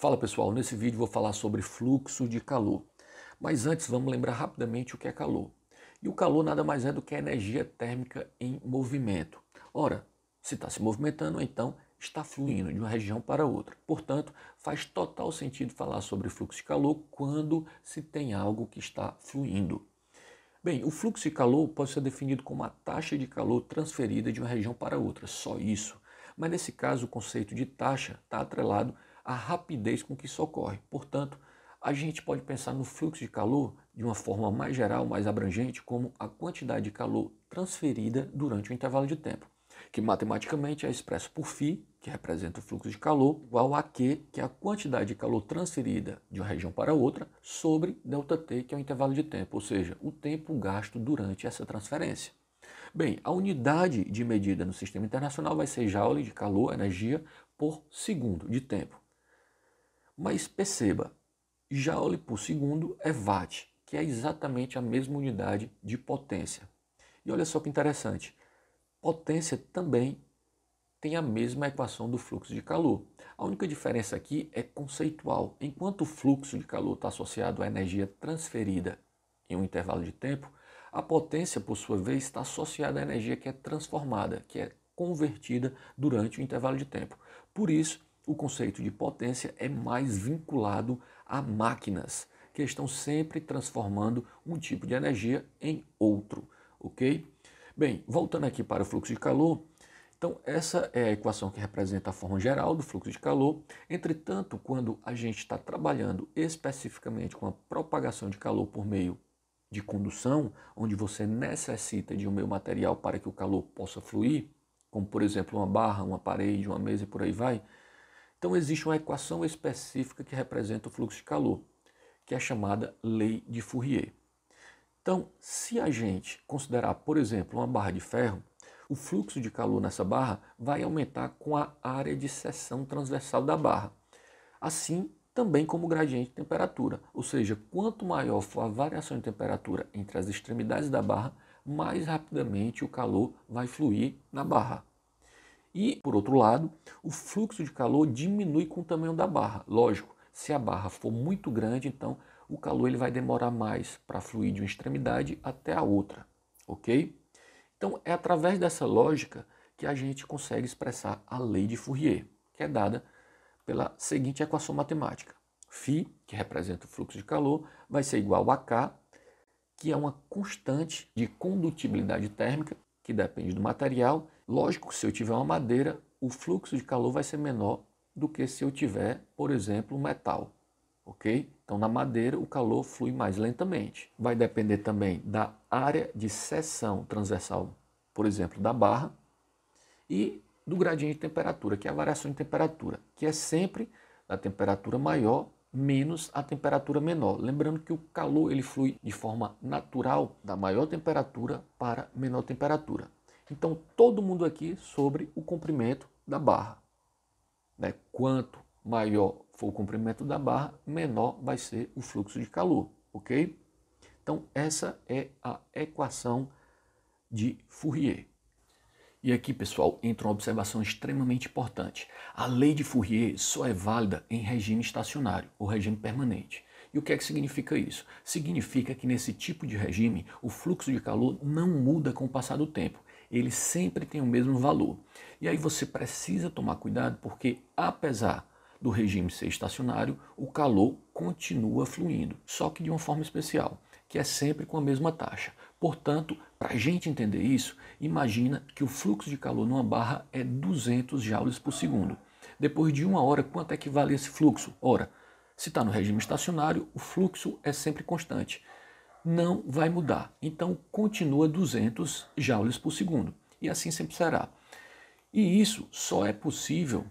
Fala pessoal, nesse vídeo vou falar sobre fluxo de calor. Mas antes vamos lembrar rapidamente o que é calor. E o calor nada mais é do que a energia térmica em movimento. Ora, se está se movimentando, então está fluindo de uma região para outra. Portanto, faz total sentido falar sobre fluxo de calor quando se tem algo que está fluindo. Bem, o fluxo de calor pode ser definido como a taxa de calor transferida de uma região para outra, só isso. Mas nesse caso, o conceito de taxa está atrelado a rapidez com que isso ocorre. Portanto, a gente pode pensar no fluxo de calor de uma forma mais geral, mais abrangente, como a quantidade de calor transferida durante um intervalo de tempo, que matematicamente é expresso por φ, que representa o fluxo de calor, igual a Q, que é a quantidade de calor transferida de uma região para outra, sobre ΔT, que é o intervalo de tempo, ou seja, o tempo gasto durante essa transferência. Bem, a unidade de medida no sistema internacional vai ser joule de calor, energia, por segundo de tempo. Mas perceba, joule por segundo é watt, que é exatamente a mesma unidade de potência. E olha só que interessante, potência também tem a mesma equação do fluxo de calor. A única diferença aqui é conceitual. Enquanto o fluxo de calor está associado à energia transferida em um intervalo de tempo, a potência, por sua vez, está associada à energia que é transformada, que é convertida durante o intervalo de tempo. Por isso, o conceito de potência é mais vinculado a máquinas que estão sempre transformando um tipo de energia em outro, ok? Bem, voltando aqui para o fluxo de calor, então essa é a equação que representa a forma geral do fluxo de calor. Entretanto, quando a gente está trabalhando especificamente com a propagação de calor por meio de condução, onde você necessita de um meio material para que o calor possa fluir, como por exemplo uma barra, uma parede, uma mesa e por aí vai, então existe uma equação específica que representa o fluxo de calor, que é chamada lei de Fourier. Então, se a gente considerar, por exemplo, uma barra de ferro, o fluxo de calor nessa barra vai aumentar com a área de seção transversal da barra. Assim, também como o gradiente de temperatura, ou seja, quanto maior for a variação de temperatura entre as extremidades da barra, mais rapidamente o calor vai fluir na barra. E, por outro lado, o fluxo de calor diminui com o tamanho da barra. Lógico, se a barra for muito grande, então o calor ele vai demorar mais para fluir de uma extremidade até a outra, ok? Então é através dessa lógica que a gente consegue expressar a lei de Fourier, que é dada pela seguinte equação matemática. Φ, que representa o fluxo de calor, vai ser igual a K, que é uma constante de condutibilidade térmica, que depende do material, Lógico que se eu tiver uma madeira, o fluxo de calor vai ser menor do que se eu tiver, por exemplo, um metal, ok? Então na madeira o calor flui mais lentamente. Vai depender também da área de seção transversal, por exemplo, da barra e do gradiente de temperatura, que é a variação de temperatura, que é sempre da temperatura maior menos a temperatura menor. Lembrando que o calor ele flui de forma natural da maior temperatura para menor temperatura. Então, todo mundo aqui sobre o comprimento da barra. Né? Quanto maior for o comprimento da barra, menor vai ser o fluxo de calor, ok? Então, essa é a equação de Fourier. E aqui, pessoal, entra uma observação extremamente importante. A lei de Fourier só é válida em regime estacionário ou regime permanente. E o que é que significa isso? Significa que nesse tipo de regime, o fluxo de calor não muda com o passar do tempo ele sempre tem o mesmo valor. E aí você precisa tomar cuidado porque, apesar do regime ser estacionário, o calor continua fluindo, só que de uma forma especial, que é sempre com a mesma taxa. Portanto, para a gente entender isso, imagina que o fluxo de calor numa barra é 200 joules por segundo. Depois de uma hora, quanto é que vale esse fluxo? Ora, se está no regime estacionário, o fluxo é sempre constante não vai mudar. Então continua 200 joules por segundo e assim sempre será. E isso só é possível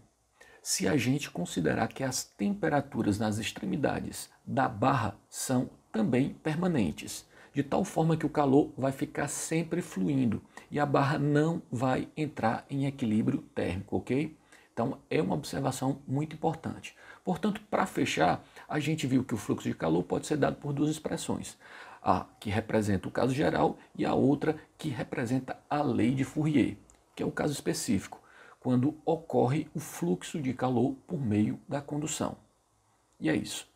se a gente considerar que as temperaturas nas extremidades da barra são também permanentes, de tal forma que o calor vai ficar sempre fluindo e a barra não vai entrar em equilíbrio térmico, ok? Então é uma observação muito importante. Portanto, para fechar, a gente viu que o fluxo de calor pode ser dado por duas expressões: a que representa o caso geral e a outra que representa a lei de Fourier, que é o caso específico, quando ocorre o fluxo de calor por meio da condução. E é isso.